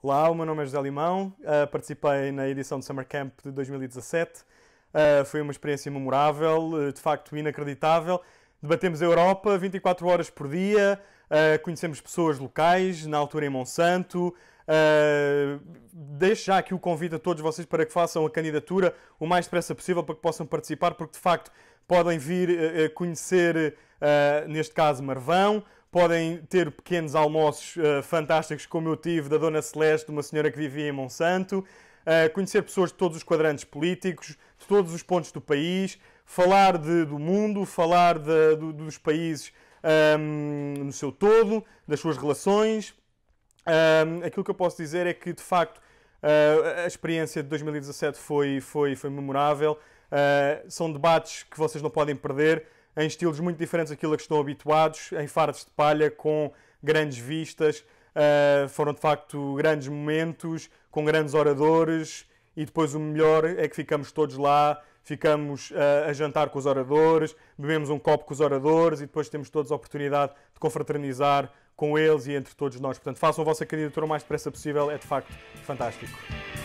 Olá, o meu nome é José Limão, uh, participei na edição do Summer Camp de 2017. Uh, ah, foi uma experiência memorável, uh, de facto inacreditável. Debatemos a Europa 24 horas por dia, conhecemos pessoas locais, na altura em Monsanto. deixo já aqui o convite a todos vocês para que façam a candidatura o mais depressa possível para que possam participar, porque de facto podem vir conhecer, neste caso, Marvão, podem ter pequenos almoços uh, fantásticos, como eu tive da Dona Celeste, uma senhora que vivia em Monsanto, uh, conhecer pessoas de todos os quadrantes políticos, de todos os pontos do país, falar de, do mundo, falar de, do, dos países um, ehm, no seu todo, das suas relações. Um, ehm, aquilo que eu posso dizer é que, de facto, uh, a experiência de 2017 foi, foi, foi memorável. são debates que vocês não podem perder em estilos muito diferentes daquilo a que estão habituados, em fardos de palha, com grandes vistas. Uh, foram de facto grandes momentos, com grandes oradores, e depois o melhor é que ficamos todos lá, ficamos uh, a jantar com os oradores, bebemos um copo com os oradores e depois temos todos a oportunidade de confraternizar com eles e entre todos nós. Portanto, façam a vossa candidatura o mais depressa possível, é de facto fantástico.